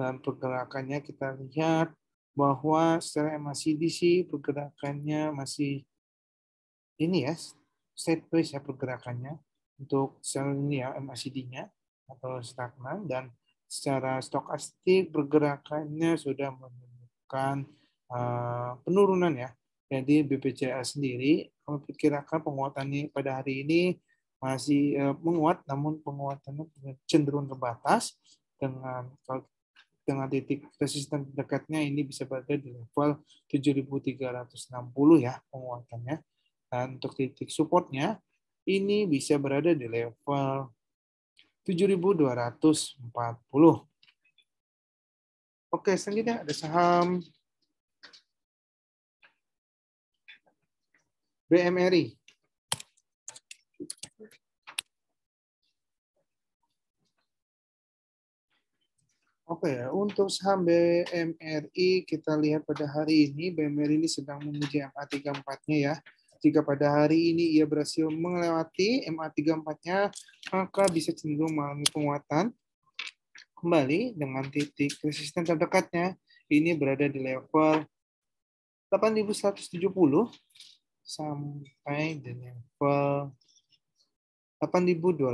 dan pergerakannya kita lihat bahwa secara MACD sih pergerakannya masih ini ya sideways ya pergerakannya untuk sel ini ya MACD-nya atau stagnan dan secara stokastik pergerakannya sudah menunjukkan eh, penurunan ya jadi BPJS sendiri kami perkirakan penguatannya pada hari ini masih eh, menguat, namun penguatannya cenderung terbatas dengan dengan titik resisten dekatnya ini bisa berada di level 7.360 ya penguatannya. Dan untuk titik supportnya ini bisa berada di level 7.240. Oke, selanjutnya ada saham BMRI. Oke, untuk saham BMRI kita lihat pada hari ini BMRI ini sedang menguji MA34-nya ya. Jika pada hari ini ia berhasil melewati MA34-nya, maka bisa cenderung mengalami penguatan kembali dengan titik resisten terdekatnya. Ini berada di level 8170 sampai di level 8.285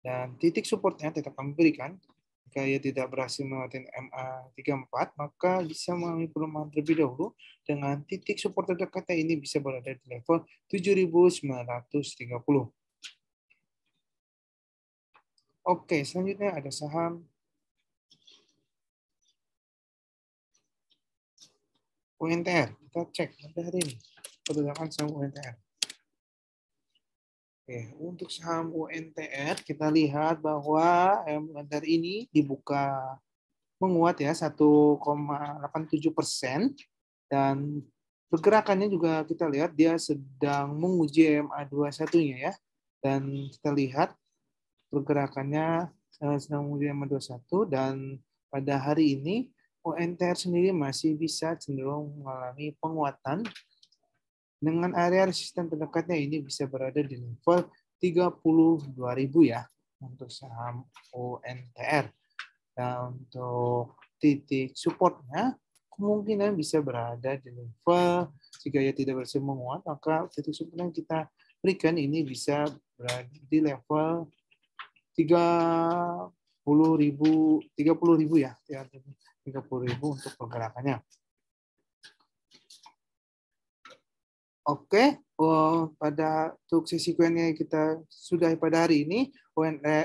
dan titik supportnya tetap kami berikan. Jika ia tidak berhasil melewati MA 34, maka bisa mengalami pelemahan terlebih dahulu dengan titik support terdekatnya ini bisa berada di level 7.930. Oke, selanjutnya ada saham UNTR. Kita cek ada hari ini pergerakan saham UNTR. Oke, untuk saham UNTR kita lihat bahwa UNTR eh, ini dibuka menguat ya 1,87 persen dan pergerakannya juga kita lihat dia sedang menguji MA21-nya ya. Dan kita lihat pergerakannya eh, sedang menguji MA21 dan pada hari ini UNTR sendiri masih bisa cenderung mengalami penguatan dengan area resisten terdekatnya ini bisa berada di level 32.000 ya untuk saham UNTR. dan untuk titik supportnya kemungkinan bisa berada di level jika ia tidak berhasil menguat maka titik support yang kita berikan ini bisa berada di level 30.000 30.000 ya 30.000 untuk pergerakannya. Oke, okay. oh, pada untuk sesi yang kita sudah pada hari ini,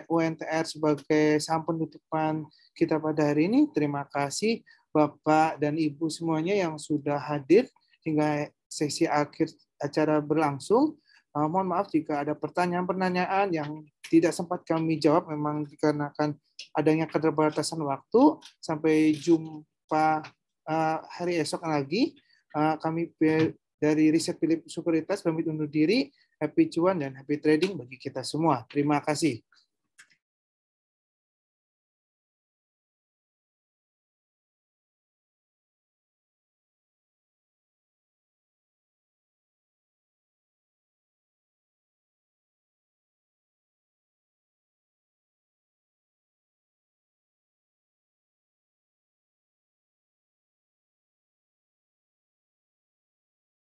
UNTR e, sebagai sampun penutupan kita pada hari ini. Terima kasih Bapak dan Ibu semuanya yang sudah hadir hingga sesi akhir acara berlangsung. Uh, mohon maaf jika ada pertanyaan-pertanyaan yang tidak sempat kami jawab memang dikarenakan adanya keterbatasan waktu. Sampai jumpa uh, hari esok lagi. Uh, kami dari riset Philip Sekuritas pamit undur diri. Happy cuan dan happy trading bagi kita semua. Terima kasih.